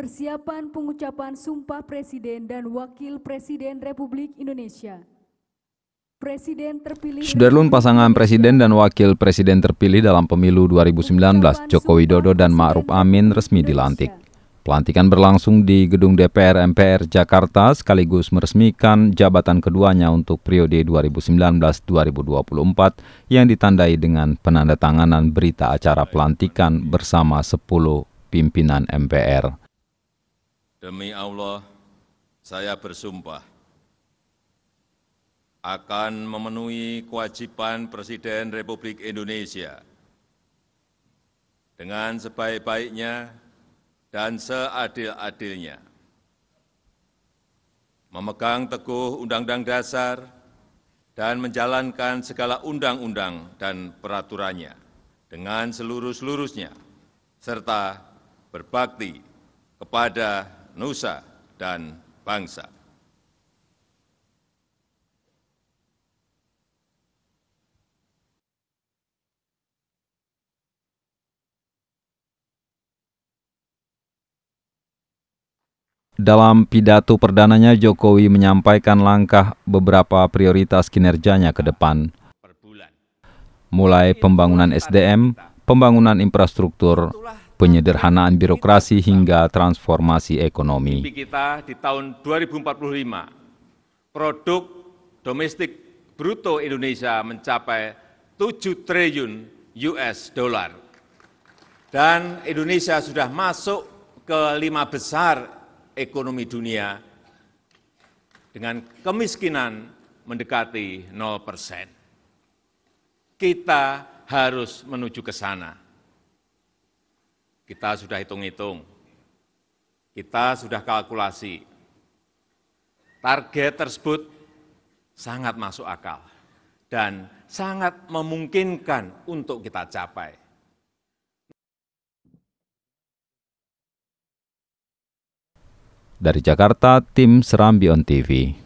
Persiapan pengucapan sumpah Presiden dan Wakil Presiden Republik Indonesia. Presiden terpilih Sudarlun pasangan Presiden dan Wakil Presiden terpilih dalam pemilu 2019, Joko Widodo dan Ma'ruf Amin resmi dilantik. Pelantikan berlangsung di gedung DPR MPR Jakarta sekaligus meresmikan jabatan keduanya untuk periode 2019-2024 yang ditandai dengan penandatanganan berita acara pelantikan bersama 10 pimpinan MPR demi allah saya bersumpah akan memenuhi kewajiban Presiden Republik Indonesia dengan sebaik-baiknya dan seadil-adilnya, memegang teguh Undang-Undang Dasar dan menjalankan segala undang-undang dan peraturannya dengan seluruh-seluruhnya, serta berbakti kepada nusa dan bangsa Dalam pidato perdananya, Jokowi menyampaikan langkah beberapa prioritas kinerjanya ke depan, mulai pembangunan SDM, pembangunan infrastruktur, penyederhanaan birokrasi hingga transformasi ekonomi. kita di tahun 2045, produk domestik bruto Indonesia mencapai 7 triliun US dollar. Dan Indonesia sudah masuk ke lima besar ekonomi dunia dengan kemiskinan mendekati 0 persen. Kita harus menuju ke sana kita sudah hitung-hitung, kita sudah kalkulasi. Target tersebut sangat masuk akal dan sangat memungkinkan untuk kita capai. Dari Jakarta, tim Serambi On TV.